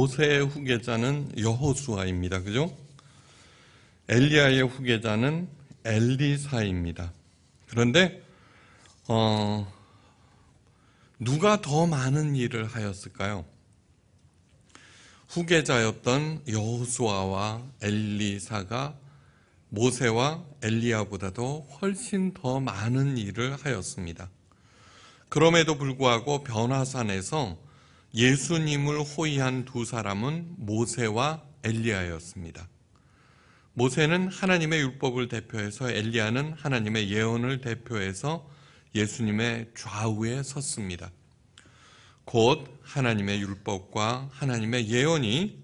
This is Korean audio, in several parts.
모세의 후계자는 여호수아입니다. 그죠? 엘리야의 후계자는 엘리사입니다. 그런데 어, 누가 더 많은 일을 하였을까요? 후계자였던 여호수아와 엘리사가 모세와 엘리야보다도 훨씬 더 많은 일을 하였습니다. 그럼에도 불구하고 변화산에서 예수님을 호위한 두 사람은 모세와 엘리야였습니다. 모세는 하나님의 율법을 대표해서 엘리야는 하나님의 예언을 대표해서 예수님의 좌우에 섰습니다. 곧 하나님의 율법과 하나님의 예언이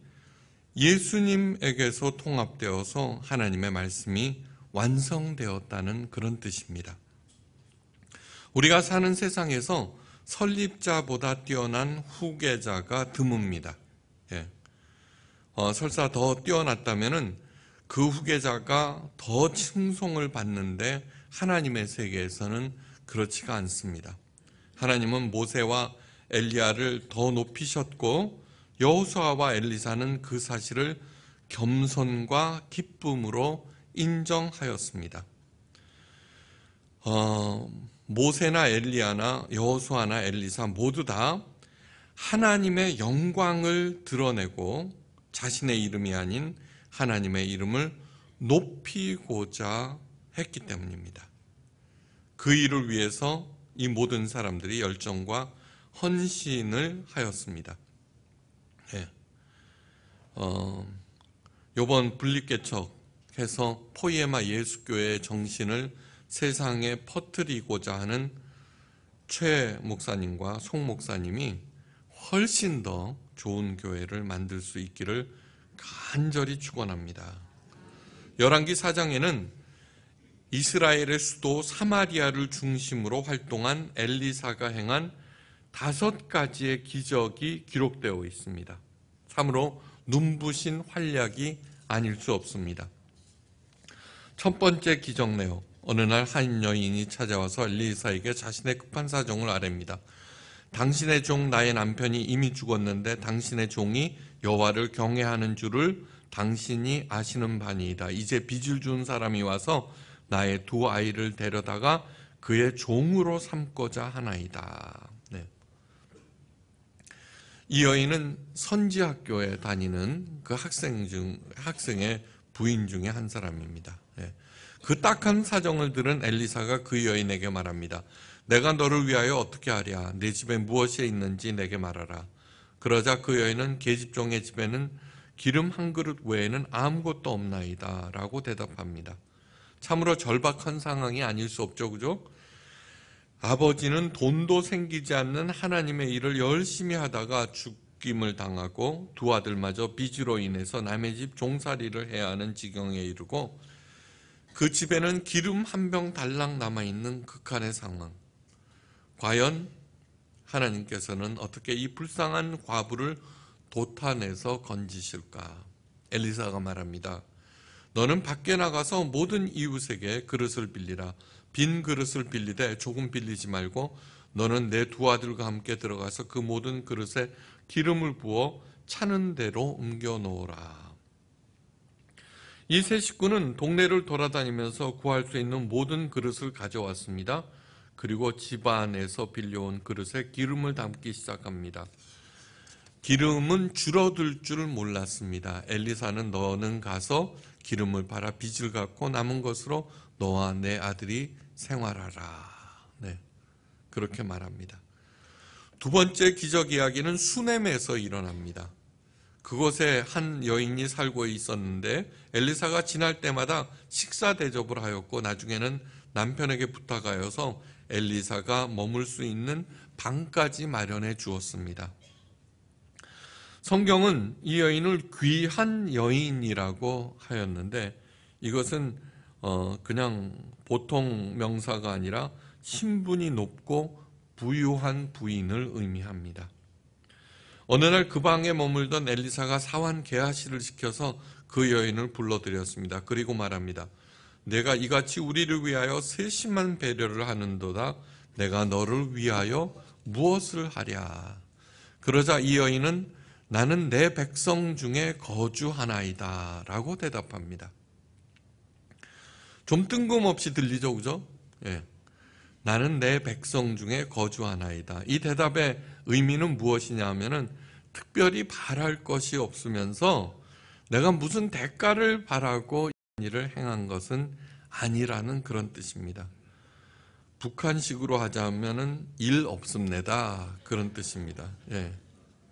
예수님에게서 통합되어서 하나님의 말씀이 완성되었다는 그런 뜻입니다. 우리가 사는 세상에서 설립자보다 뛰어난 후계자가 드뭅니다. 예. 어, 설사 더 뛰어났다면은 그 후계자가 더 칭송을 받는데 하나님의 세계에서는 그렇지가 않습니다. 하나님은 모세와 엘리야를 더 높이셨고 여호수아와 엘리사는 그 사실을 겸손과 기쁨으로 인정하였습니다. 어, 모세나 엘리야나 여호수아나 엘리사 모두 다 하나님의 영광을 드러내고 자신의 이름이 아닌 하나님의 이름을 높이고자 했기 때문입니다. 그 일을 위해서 이 모든 사람들이 열정과 헌신을 하였습니다. 네. 어, 요번 분립개척해서 포이에마 예수교회 정신을 세상에 퍼뜨리고자 하는 최 목사님과 송 목사님이 훨씬 더 좋은 교회를 만들 수 있기를 간절히 축원합니다. 열왕기 사장에는 이스라엘의 수도 사마리아를 중심으로 활동한 엘리사가 행한 다섯 가지의 기적이 기록되어 있습니다. 참으로 눈부신 활약이 아닐 수 없습니다. 첫 번째 기적 내용 어느 날 한 여인이 찾아와서 엘리사에게 자신의 급한 사정을 아랩니다. 당신의 종 나의 남편이 이미 죽었는데 당신의 종이 여호와를 경외하는 줄을 당신이 아시는 바니이다. 이제 빚을 준 사람이 와서 나의 두 아이를 데려다가 그의 종으로 삼고자 하나이다. 네. 이 여인은 선지학교에 다니는 그 학생 중 학생의 부인 중에 한 사람입니다. 그 딱한 사정을 들은 엘리사가 그 여인에게 말합니다. 내가 너를 위하여 어떻게 하랴? 내 집에 무엇이 있는지 내게 말하라. 그러자 그 여인은 계집종의 집에는 기름 한 그릇 외에는 아무것도 없나이다. 라고 대답합니다. 참으로 절박한 상황이 아닐 수 없죠. 그죠? 아버지는 돈도 생기지 않는 하나님의 일을 열심히 하다가 죽임을 당하고 두 아들마저 빚으로 인해서 남의 집 종살이를 해야 하는 지경에 이르고 그 집에는 기름 한 병 달랑 남아있는 극한의 상황. 과연 하나님께서는 어떻게 이 불쌍한 과부를 도탄에서 건지실까? 엘리사가 말합니다. 너는 밖에 나가서 모든 이웃에게 그릇을 빌리라. 빈 그릇을 빌리되 조금 빌리지 말고 너는 내 두 아들과 함께 들어가서 그 모든 그릇에 기름을 부어 차는 대로 옮겨 놓으라. 이세 식구는 동네를 돌아다니면서 구할 수 있는 모든 그릇을 가져왔습니다. 그리고 집안에서 빌려온 그릇에 기름을 담기 시작합니다. 기름은 줄어들 줄 몰랐습니다. 엘리사는 너는 가서 기름을 팔아 빚을 갚고 남은 것으로 너와 내 아들이 생활하라. 네. 그렇게 말합니다. 두 번째 기적 이야기는 수넴에서 일어납니다. 그곳에 한 여인이 살고 있었는데 엘리사가 지날 때마다 식사 대접을 하였고 나중에는 남편에게 부탁하여서 엘리사가 머물 수 있는 방까지 마련해 주었습니다. 성경은 이 여인을 귀한 여인이라고 하였는데 이것은 어, 그냥 보통 명사가 아니라 신분이 높고 부유한 부인을 의미합니다. 어느 날 그 방에 머물던 엘리사가 사환 게하시를 시켜서 그 여인을 불러들였습니다. 그리고 말합니다. 내가 이같이 우리를 위하여 세심한 배려를 하는도다. 내가 너를 위하여 무엇을 하랴. 그러자 이 여인은 나는 내 백성 중에 거주하나이다. 라고 대답합니다. 좀 뜬금없이 들리죠, 그죠? 예. 나는 내 백성 중에 거주하나이다. 이 대답에 의미는 무엇이냐 하면은 특별히 바랄 것이 없으면서 내가 무슨 대가를 바라고 일을 행한 것은 아니라는 그런 뜻입니다. 북한식으로 하자면은 일 없습니다. 그런 뜻입니다. 예.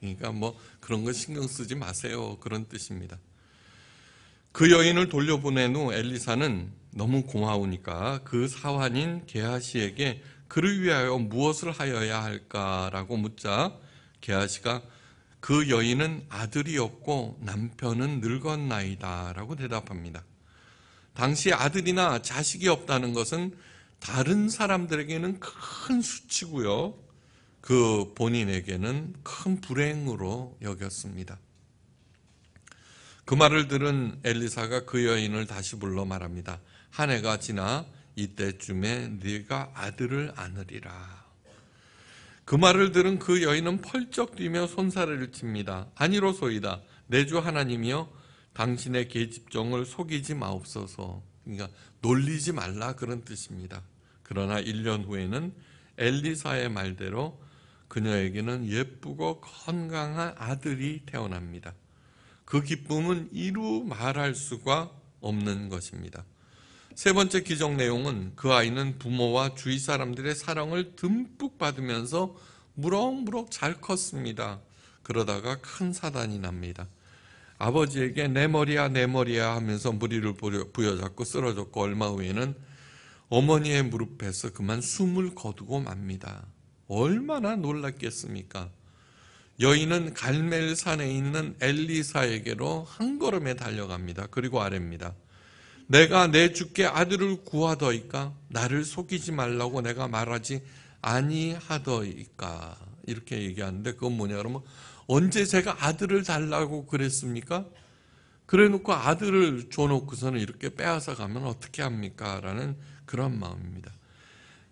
그러니까 뭐 그런 거 신경 쓰지 마세요. 그런 뜻입니다. 그 여인을 돌려보낸 후 엘리사는 너무 고마우니까 그 사환인 게하시에게 그를 위하여 무엇을 하여야 할까라고 묻자 게하시가 그 여인은 아들이 없고 남편은 늙었나이다 라고 대답합니다. 당시 아들이나 자식이 없다는 것은 다른 사람들에게는 큰 수치고요. 그 본인에게는 큰 불행으로 여겼습니다. 그 말을 들은 엘리사가 그 여인을 다시 불러 말합니다. 한 해가 지나 이때쯤에 네가 아들을 안으리라. 그 말을 들은 그 여인은 펄쩍 뛰며 손사래를 칩니다. 아니로소이다. 내 주 하나님이여 당신의 계집종을 속이지 마옵소서. 그러니까 놀리지 말라 그런 뜻입니다. 그러나 1년 후에는 엘리사의 말대로 그녀에게는 예쁘고 건강한 아들이 태어납니다. 그 기쁨은 이루 말할 수가 없는 것입니다. 세 번째 기적 내용은 그 아이는 부모와 주위 사람들의 사랑을 듬뿍 받으면서 무럭무럭 잘 컸습니다. 그러다가 큰 사단이 납니다. 아버지에게 내 머리야 내 머리야 하면서 무리를 부여잡고 쓰러졌고 얼마 후에는 어머니의 무릎에서 그만 숨을 거두고 맙니다. 얼마나 놀랐겠습니까? 여인은 갈멜산에 있는 엘리사에게로 한 걸음에 달려갑니다. 그리고 아랩니다 내가 내 주께 아들을 구하더이까 나를 속이지 말라고 내가 말하지 아니하더이까 이렇게 얘기하는데 그건 뭐냐 그러면 언제 제가 아들을 달라고 그랬습니까? 그래놓고 아들을 줘놓고서는 이렇게 빼앗아 가면 어떻게 합니까? 라는 그런 마음입니다.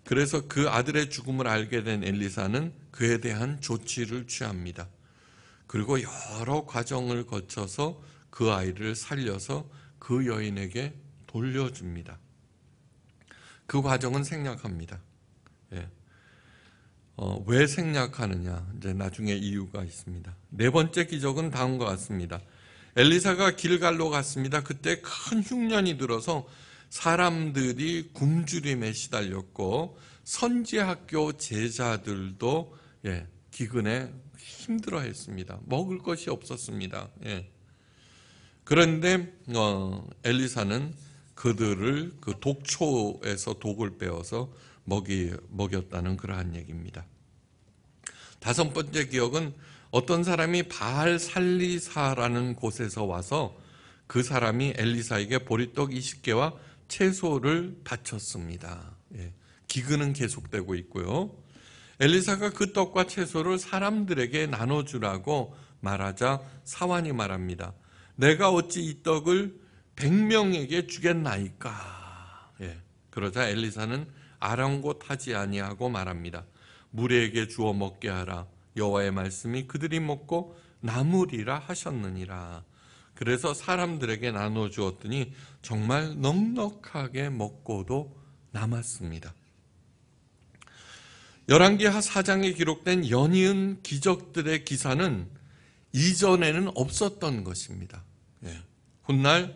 그래서 그 아들의 죽음을 알게 된 엘리사는 그에 대한 조치를 취합니다. 그리고 여러 과정을 거쳐서 그 아이를 살려서 그 여인에게 돌려줍니다. 그 과정은 생략합니다. 예. 어, 왜 생략하느냐? 이제 나중에 이유가 있습니다. 네 번째 기적은 다음과 같습니다. 엘리사가 길갈로 갔습니다. 그때 큰 흉년이 들어서 사람들이 굶주림에 시달렸고 선지학교 제자들도 예, 기근에 힘들어했습니다. 먹을 것이 없었습니다. 예. 그런데 어, 엘리사는 그들을 그 독초에서 독을 빼어서 먹이, 먹였다는 그러한 얘기입니다. 다섯 번째 기억은 어떤 사람이 바알 살리사라는 곳에서 와서 그 사람이 엘리사에게 보리떡 20개와 채소를 바쳤습니다. 예, 기근은 계속되고 있고요. 엘리사가 그 떡과 채소를 사람들에게 나눠주라고 말하자 사환이 말합니다. 내가 어찌 이 떡을 백명에게 주겠나이까. 예, 그러자 엘리사는 아랑곳하지 아니하고 말합니다. 무에게 주어 먹게 하라. 여호와의 말씀이 그들이 먹고 나물이라 하셨느니라. 그래서 사람들에게 나눠 주었더니 정말 넉넉하게 먹고도 남았습니다. 열왕기하 4장에 기록된 연이은 기적들의 기사는 이전에는 없었던 것입니다. 예. 훗날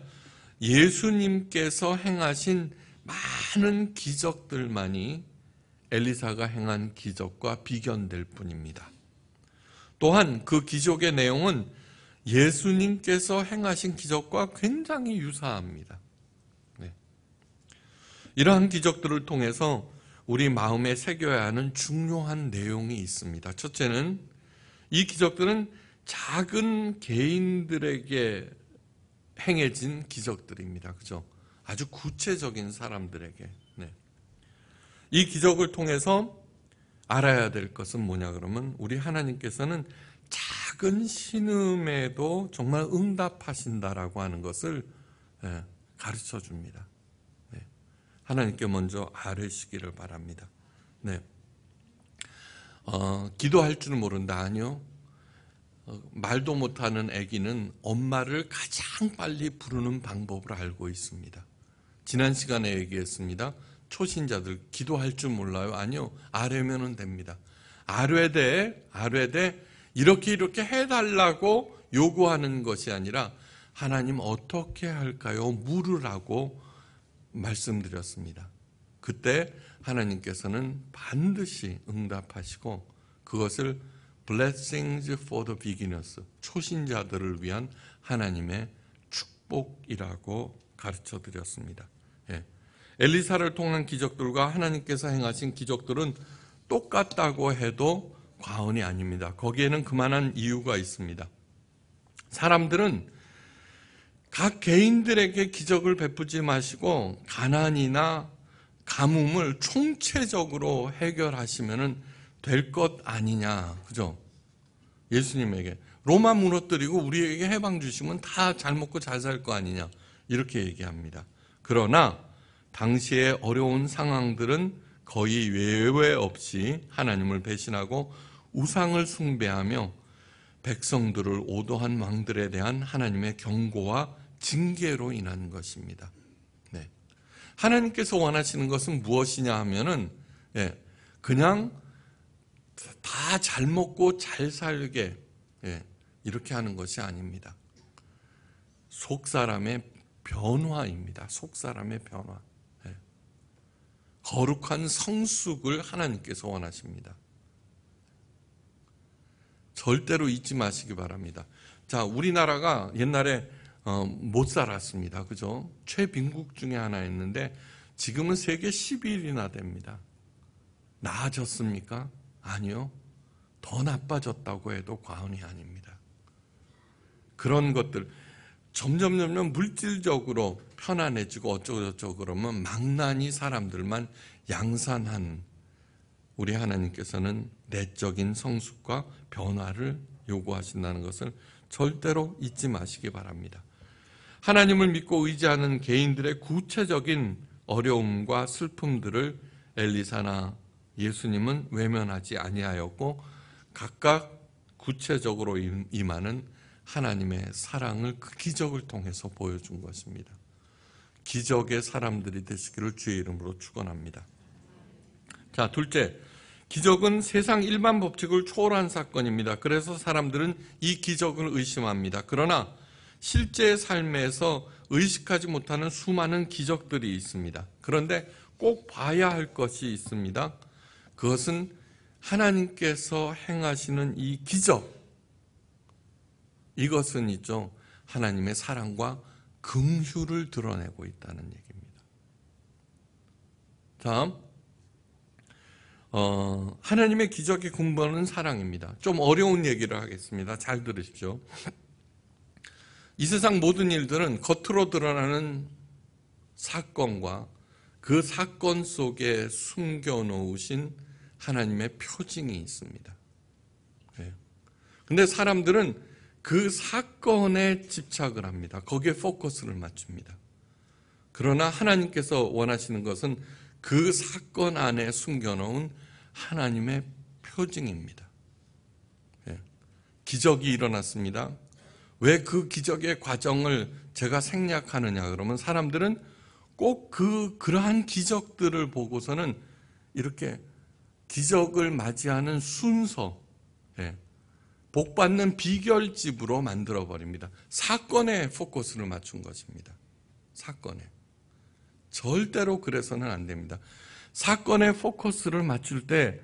예수님께서 행하신 많은 기적들만이 엘리사가 행한 기적과 비견될 뿐입니다. 또한 그 기적의 내용은 예수님께서 행하신 기적과 굉장히 유사합니다. 네. 이러한 기적들을 통해서 우리 마음에 새겨야 하는 중요한 내용이 있습니다. 첫째는 이 기적들은 작은 개인들에게 행해진 기적들입니다. 그죠? 아주 구체적인 사람들에게. 네. 이 기적을 통해서 알아야 될 것은 뭐냐 그러면 우리 하나님께서는 작은 신음에도 정말 응답하신다라고 하는 것을 예, 가르쳐 줍니다. 네. 하나님께 먼저 알으시기를 바랍니다. 네. 어, 기도할 줄 모른다. 아니요. 어, 말도 못하는 아기는 엄마를 가장 빨리 부르는 방법을 알고 있습니다. 지난 시간에 얘기했습니다. 초신자들 기도할 줄 몰라요. 아니요. 아뢰면은 됩니다. 아뢰되 아뢰되 이렇게 이렇게 해달라고 요구하는 것이 아니라 하나님 어떻게 할까요? 물으라고 말씀드렸습니다. 그때 하나님께서는 반드시 응답하시고 그것을 blessings for the beginners 초신자들을 위한 하나님의 축복이라고 가르쳐 드렸습니다. 예. 엘리사를 통한 기적들과 하나님께서 행하신 기적들은 똑같다고 해도 과언이 아닙니다. 거기에는 그만한 이유가 있습니다. 사람들은 각 개인들에게 기적을 베푸지 마시고 가난이나 가뭄을 총체적으로 해결하시면은 될것 아니냐. 그죠? 예수님에게. 로마 무너뜨리고 우리에게 해방 주시면 다 잘 먹고 잘 살 거 아니냐. 이렇게 얘기합니다. 그러나 당시의 어려운 상황들은 거의 예외 없이 하나님을 배신하고 우상을 숭배하며 백성들을 오도한 왕들에 대한 하나님의 경고와 징계로 인한 것입니다. 네. 하나님께서 원하시는 것은 무엇이냐 하면은 예, 그냥 다잘 먹고 잘 살게 예, 이렇게 하는 것이 아닙니다. 속 사람의 변화입니다. 속 사람의 변화. 예. 거룩한 성숙을 하나님께서 원하십니다. 절대로 잊지 마시기 바랍니다. 자, 우리나라가 옛날에 어, 못 살았습니다. 그죠? 최빈국 중에 하나였는데 지금은 세계 10위나 됩니다. 나아졌습니까? 아니요. 더 나빠졌다고 해도 과언이 아닙니다. 그런 것들 점점 점점 물질적으로 편안해지고 어쩌고저쩌고 그러면 망나니 사람들만 양산한 우리 하나님께서는 내적인 성숙과 변화를 요구하신다는 것을 절대로 잊지 마시기 바랍니다. 하나님을 믿고 의지하는 개인들의 구체적인 어려움과 슬픔들을 엘리사나 예수님은 외면하지 아니하였고 각각 구체적으로 임하는 하나님의 사랑을 그 기적을 통해서 보여준 것입니다. 기적의 사람들이 되시기를 주의 이름으로 축원합니다. 자, 둘째. 기적은 세상 일반 법칙을 초월한 사건입니다. 그래서 사람들은 이 기적을 의심합니다. 그러나 실제 삶에서 의식하지 못하는 수많은 기적들이 있습니다. 그런데 꼭 봐야 할 것이 있습니다. 그것은 하나님께서 행하시는 이 기적, 이것은 있죠. 하나님의 사랑과 긍휼을 드러내고 있다는 얘기입니다. 다음, 어, 하나님의 기적의 근본은 사랑입니다. 좀 어려운 얘기를 하겠습니다. 잘 들으십시오. 이 세상 모든 일들은 겉으로 드러나는 사건과 그 사건 속에 숨겨놓으신 하나님의 표징이 있습니다. 네. 근데 사람들은 그 사건에 집착을 합니다. 거기에 포커스를 맞춥니다. 그러나 하나님께서 원하시는 것은 그 사건 안에 숨겨놓은 하나님의 표징입니다. 네. 기적이 일어났습니다. 왜 그 기적의 과정을 제가 생략하느냐 그러면 사람들은 꼭 그 그러한 기적들을 보고서는 이렇게 기적을 맞이하는 순서, 예, 복받는 비결집으로 만들어버립니다. 사건에 포커스를 맞춘 것입니다. 사건에. 절대로 그래서는 안 됩니다. 사건에 포커스를 맞출 때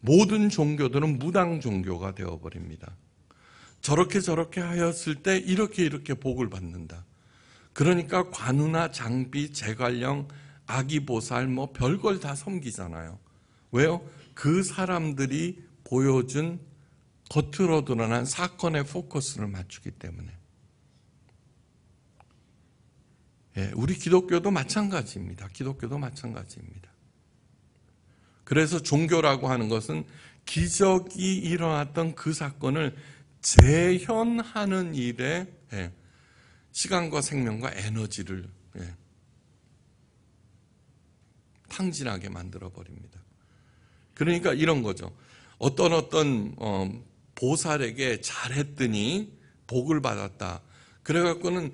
모든 종교들은 무당 종교가 되어버립니다. 저렇게 저렇게 하였을 때 이렇게 이렇게 복을 받는다. 그러니까 관우나 장비, 제갈령, 아기보살 뭐 별걸 다 섬기잖아요. 왜요? 그 사람들이 보여준 겉으로 드러난 사건의 포커스를 맞추기 때문에. 예, 우리 기독교도 마찬가지입니다. 기독교도 마찬가지입니다. 그래서 종교라고 하는 것은 기적이 일어났던 그 사건을 재현하는 일에 예, 시간과 생명과 에너지를 예, 탕진하게 만들어 버립니다. 그러니까 이런 거죠. 어떤 어떤 어, 보살에게 잘했더니 복을 받았다. 그래갖고는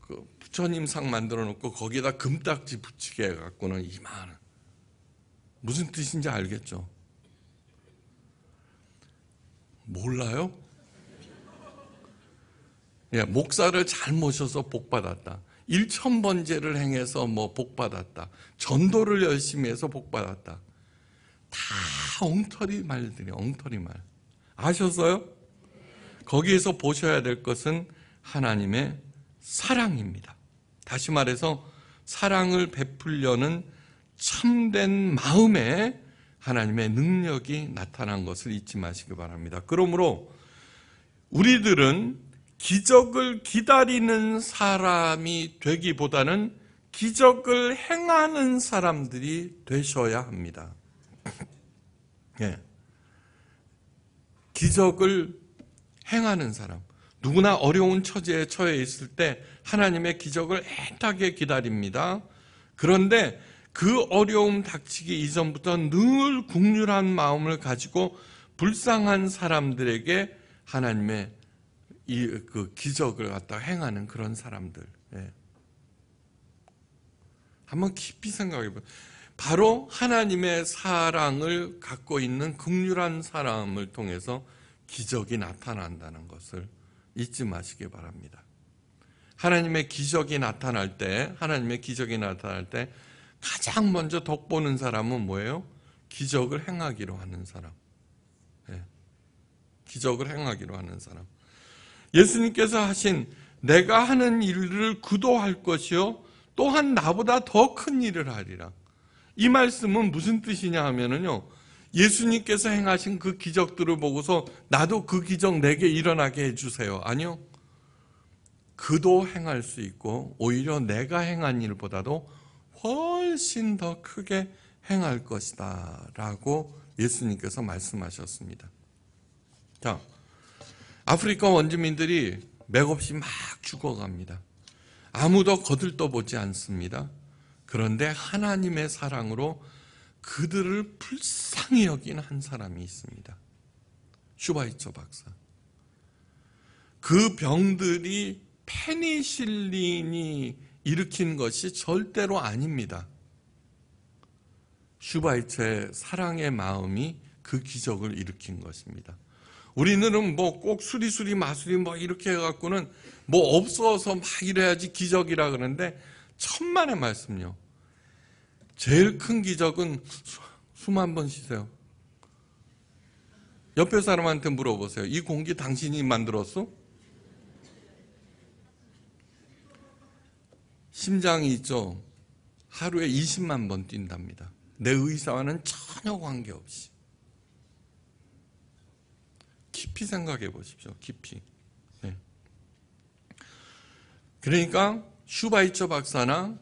그 부처님 상 만들어 놓고 거기에다 금딱지 붙이게 해갖고는 이만 무슨 뜻인지 알겠죠? 몰라요? 예, 목사를 잘 모셔서 복 받았다. 일천번제를 행해서 뭐 복 받았다. 전도를 열심히 해서 복 받았다. 다 엉터리 말들이 엉터리 말. 아셨어요? 거기에서 보셔야 될 것은 하나님의 사랑입니다. 다시 말해서 사랑을 베풀려는 참된 마음에 하나님의 능력이 나타난 것을 잊지 마시기 바랍니다. 그러므로 우리들은 기적을 기다리는 사람이 되기보다는 기적을 행하는 사람들이 되셔야 합니다. 예. 기적을 행하는 사람. 누구나 어려운 처지에 처해 있을 때 하나님의 기적을 애타게 기다립니다. 그런데 그 어려움 닥치기 이전부터 늘 국률한 마음을 가지고 불쌍한 사람들에게 하나님의 이, 그 기적을 갖다 행하는 그런 사람들. 예. 한번 깊이 생각해 보세요. 바로 하나님의 사랑을 갖고 있는 극률한 사람을 통해서 기적이 나타난다는 것을 잊지 마시기 바랍니다. 하나님의 기적이 나타날 때, 하나님의 기적이 나타날 때 가장 먼저 덕보는 사람은 뭐예요? 기적을 행하기로 하는 사람. 예. 기적을 행하기로 하는 사람. 예수님께서 하신 내가 하는 일을 구도할 것이요. 또한 나보다 더 큰 일을 하리라. 이 말씀은 무슨 뜻이냐 하면요 예수님께서 행하신 그 기적들을 보고서 나도 그 기적 내게 일어나게 해주세요. 아니요. 그도 행할 수 있고 오히려 내가 행한 일보다도 훨씬 더 크게 행할 것이다. 라고 예수님께서 말씀하셨습니다. 자, 아프리카 원주민들이 맥없이 막 죽어갑니다. 아무도 거들떠보지 않습니다. 그런데 하나님의 사랑으로 그들을 불쌍히 여긴 한 사람이 있습니다. 슈바이처 박사. 그 병들이 페니실린이 일으킨 것이 절대로 아닙니다. 슈바이처의 사랑의 마음이 그 기적을 일으킨 것입니다. 우리는 뭐 꼭 수리수리 마술이 뭐 이렇게 해갖고는 뭐 없어서 막 이래야지 기적이라 그러는데 천만의 말씀요. 이 제일 큰 기적은 숨 한 번 쉬세요. 옆에 사람한테 물어보세요. 이 공기 당신이 만들었어? 심장이 있죠. 하루에 20만 번 뛴답니다. 내 의사와는 전혀 관계없이. 깊이 생각해 보십시오. 깊이. 네. 그러니까 슈바이처 박사나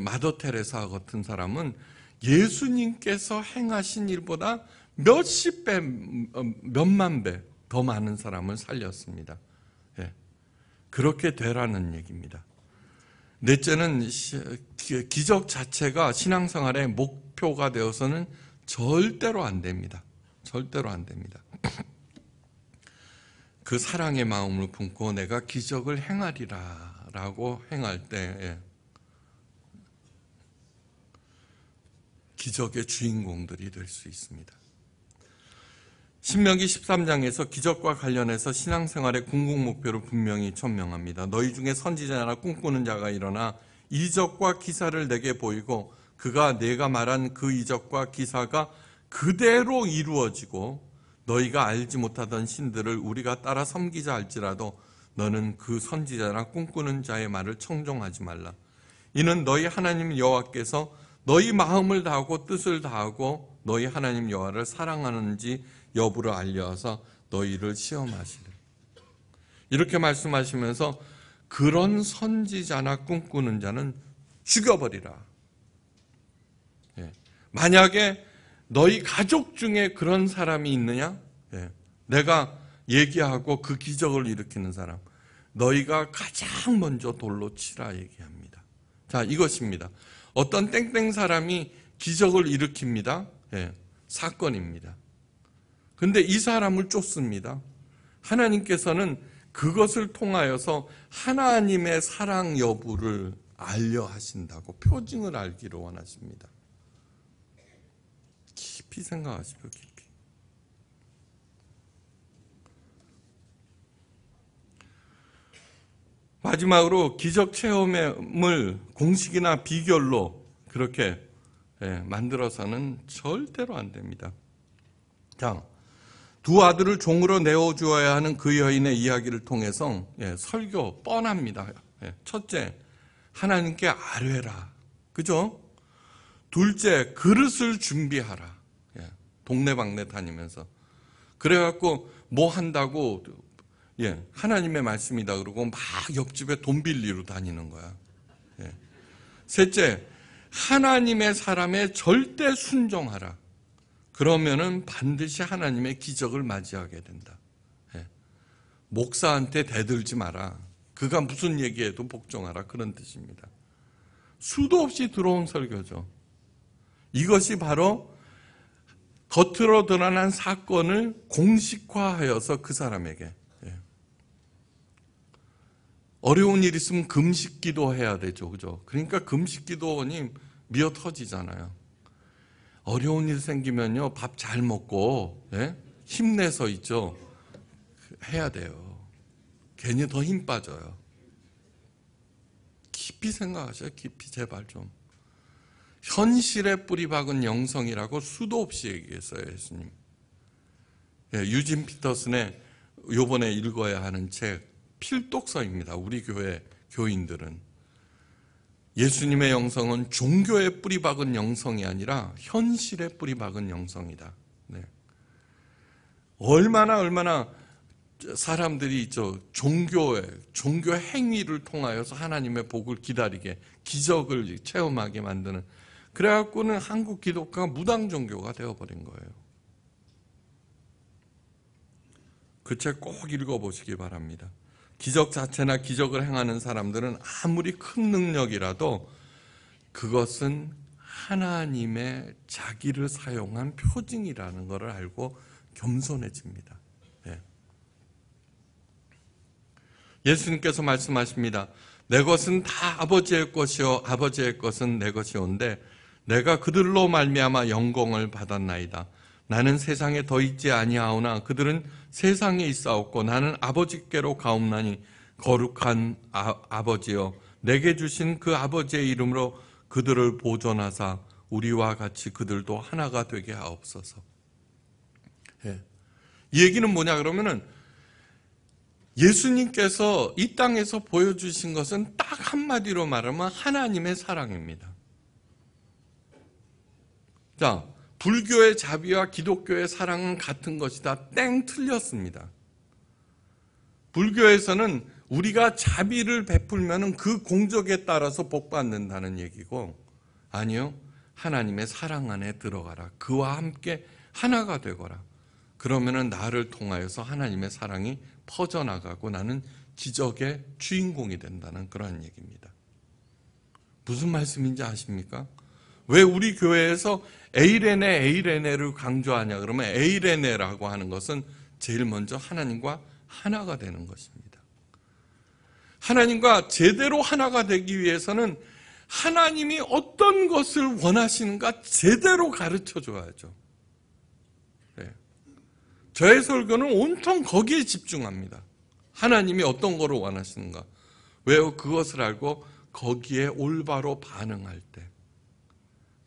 마더 테레사 같은 사람은 예수님께서 행하신 일보다 몇십 배, 어, 몇만 배 더 많은 사람을 살렸습니다. 예. 그렇게 되라는 얘기입니다. 넷째는 기적 자체가 신앙생활의 목표가 되어서는 절대로 안 됩니다. 절대로 안 됩니다. 그 사랑의 마음을 품고 내가 기적을 행하리라 라고 행할 때에 예. 기적의 주인공들이 될 수 있습니다. 신명기 13장에서 기적과 관련해서 신앙생활의 공공 목표를 분명히 천명합니다. 너희 중에 선지자나 꿈꾸는 자가 일어나 이적과 기사를 내게 보이고 그가 내가 말한 그 이적과 기사가 그대로 이루어지고 너희가 알지 못하던 신들을 우리가 따라 섬기자 할지라도 너는 그 선지자나 꿈꾸는 자의 말을 청종하지 말라. 이는 너희 하나님 여호와께서 너희 마음을 다하고 뜻을 다하고 너희 하나님 여호와를 사랑하는지 여부를 알려서 너희를 시험하시라. 이렇게 말씀하시면서 그런 선지자나 꿈꾸는 자는 죽여버리라. 예. 만약에 너희 가족 중에 그런 사람이 있느냐? 예. 내가 얘기하고 그 기적을 일으키는 사람. 너희가 가장 먼저 돌로 치라 얘기합니다. 자, 이것입니다. 어떤 땡땡 사람이 기적을 일으킵니다. 예, 사건입니다. 근데 이 사람을 쫓습니다. 하나님께서는 그것을 통하여서 하나님의 사랑 여부를 알려 하신다고 표징을 알기로 원하십니다. 깊이 생각하십시오. 깊이. 마지막으로 기적 체험을 공식이나 비결로 그렇게 예, 만들어서는 절대로 안 됩니다. 자, 두 아들을 종으로 내어주어야 하는 그 여인의 이야기를 통해서 예, 설교 뻔합니다. 예, 첫째, 하나님께 아뢰라. 그죠? 둘째, 그릇을 준비하라. 동네방네 다니면서. 그래갖고 뭐 한다고 예, 하나님의 말씀이다 그러고 막 옆집에 돈 빌리러 다니는 거야. 예. 셋째, 하나님의 사람의 절대 순종하라. 그러면은 반드시 하나님의 기적을 맞이하게 된다. 예. 목사한테 대들지 마라. 그가 무슨 얘기해도 복종하라. 그런 뜻입니다. 수도 없이 들어온 설교죠. 이것이 바로 겉으로 드러난 사건을 공식화하여서 그 사람에게 어려운 일 있으면 금식 기도해야 되죠. 그죠? 그러니까 금식 기도원 미어 터지잖아요. 어려운 일 생기면요. 밥 잘 먹고, 예? 힘내서 있죠. 해야 돼요. 괜히 더 힘 빠져요. 깊이 생각하셔요. 깊이 제발 좀. 현실에 뿌리 박은 영성이라고 수도 없이 얘기했어요. 예수님. 예, 유진 피터슨의 요번에 읽어야 하는 책 필독서입니다. 우리 교회 교인들은. 예수님의 영성은 종교의 뿌리 박은 영성이 아니라 현실의 뿌리 박은 영성이다. 네. 얼마나 얼마나 사람들이 저 종교의 종교 행위를 통하여서 하나님의 복을 기다리게 기적을 체험하게 만드는 그래갖고는 한국 기독교가 무당 종교가 되어버린 거예요. 그 책 꼭 읽어보시기 바랍니다. 기적 자체나 기적을 행하는 사람들은 아무리 큰 능력이라도 그것은 하나님의 자기를 사용한 표징이라는 것을 알고 겸손해집니다. 예. 예수님께서 말씀하십니다. 내 것은 다 아버지의 것이요 아버지의 것은 내 것이온데 내가 그들로 말미암아 영광을 받았나이다. 나는 세상에 더 있지 아니하오나 그들은 세상에 있사옵고 나는 아버지께로 가옵나니 거룩한 아, 버지여 내게 주신 그 아버지의 이름으로 그들을 보존하사 우리와 같이 그들도 하나가 되게 하옵소서. 예. 이 얘기는 뭐냐 그러면은 예수님께서 이 땅에서 보여주신 것은 딱 한마디로 말하면 하나님의 사랑입니다. 자, 불교의 자비와 기독교의 사랑은 같은 것이다. 땡 틀렸습니다. 불교에서는 우리가 자비를 베풀면 그 공적에 따라서 복받는다는 얘기고, 아니요. 하나님의 사랑 안에 들어가라. 그와 함께 하나가 되거라. 그러면은 나를 통하여서 하나님의 사랑이 퍼져나가고 나는 기적의 주인공이 된다는 그러 얘기입니다. 무슨 말씀인지 아십니까? 왜 우리 교회에서 에이레네, 에이레네를 강조하냐 그러면 에이레네라고 하는 것은 제일 먼저 하나님과 하나가 되는 것입니다. 하나님과 제대로 하나가 되기 위해서는 하나님이 어떤 것을 원하시는가 제대로 가르쳐 줘야죠. 네. 저의 설교는 온통 거기에 집중합니다. 하나님이 어떤 거를 원하시는가. 왜요? 그것을 알고 거기에 올바로 반응할 때.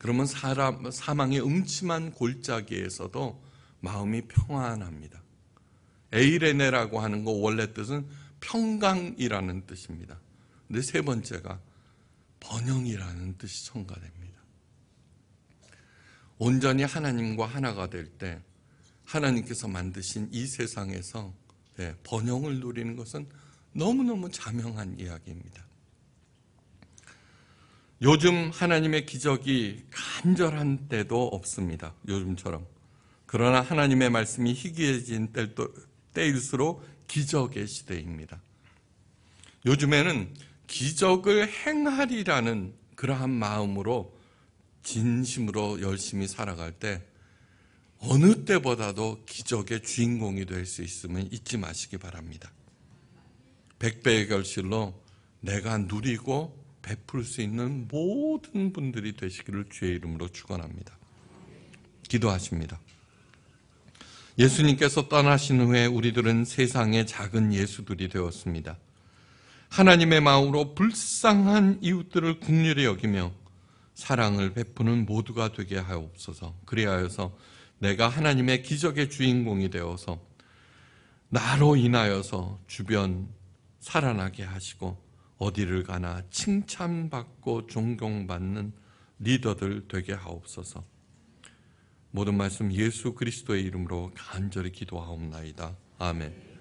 그러면 사람, 사망의 음침한 골짜기에서도 마음이 평안합니다. 에이레네라고 하는 거 원래 뜻은 평강이라는 뜻입니다. 근데 세 번째가 번영이라는 뜻이 첨가됩니다. 온전히 하나님과 하나가 될 때 하나님께서 만드신 이 세상에서 예, 번영을 누리는 것은 너무너무 자명한 이야기입니다. 요즘 하나님의 기적이 간절한 때도 없습니다. 요즘처럼. 그러나 하나님의 말씀이 희귀해진 때일수록 기적의 시대입니다. 요즘에는 기적을 행하리라는 그러한 마음으로 진심으로 열심히 살아갈 때 어느 때보다도 기적의 주인공이 될 수 있음을 잊지 마시기 바랍니다. 백배의 결실로 내가 누리고 베풀 수 있는 모든 분들이 되시기를 주의 이름으로 축원합니다. 기도하십니다. 예수님께서 떠나신 후에 우리들은 세상의 작은 예수들이 되었습니다. 하나님의 마음으로 불쌍한 이웃들을 국률히 여기며 사랑을 베푸는 모두가 되게 하옵소서. 그리하여서 내가 하나님의 기적의 주인공이 되어서 나로 인하여서 주변 살아나게 하시고 어디를 가나 칭찬받고 존경받는 리더들 되게 하옵소서. 모든 말씀 예수 그리스도의 이름으로 간절히 기도하옵나이다. 아멘.